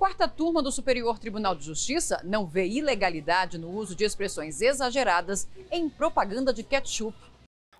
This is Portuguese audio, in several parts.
quarta turma do Superior Tribunal de Justiça não vê ilegalidade no uso de expressões exageradas em propaganda de ketchup.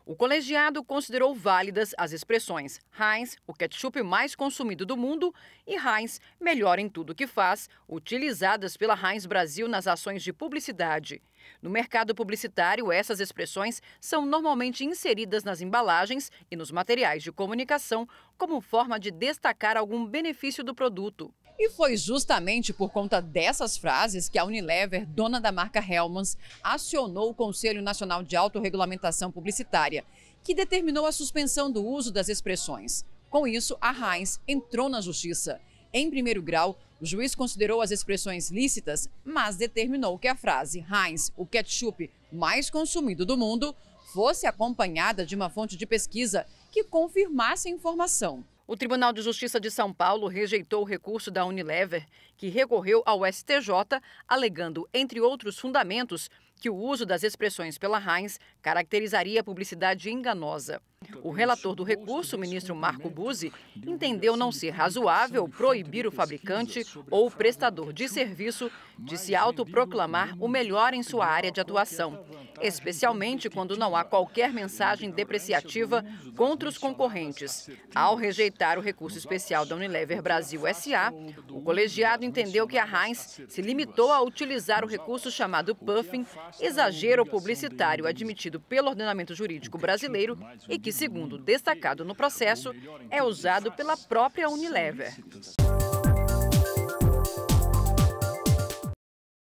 O colegiado considerou válidas as expressões Heinz, o ketchup mais consumido do mundo, e Heinz, melhor em tudo que faz, utilizadas pela Heinz Brasil nas ações de publicidade. No mercado publicitário, essas expressões são normalmente inseridas nas embalagens e nos materiais de comunicação como forma de destacar algum benefício do produto. E foi justamente por conta dessas frases que a Unilever, dona da marca Hellmann's, acionou o Conselho Nacional de Autorregulamentação Publicitária, que determinou a suspensão do uso das expressões. Com isso, a Heinz entrou na justiça em primeiro grau, o juiz considerou as expressões lícitas, mas determinou que a frase Heinz, o ketchup mais consumido do mundo, fosse acompanhada de uma fonte de pesquisa que confirmasse a informação. O Tribunal de Justiça de São Paulo rejeitou o recurso da Unilever, que recorreu ao STJ, alegando, entre outros fundamentos, que o uso das expressões pela Heinz caracterizaria publicidade enganosa. O relator do recurso, o ministro Marco Buzzi, entendeu não ser razoável proibir o fabricante ou o prestador de serviço de se autoproclamar o melhor em sua área de atuação, especialmente quando não há qualquer mensagem depreciativa contra os concorrentes. Ao rejeitar o recurso especial da Unilever Brasil SA, o colegiado entendeu que a Heinz se limitou a utilizar o recurso chamado puffing, exagero publicitário admitido pelo ordenamento jurídico brasileiro e que segundo destacado no processo, é usado pela própria Unilever.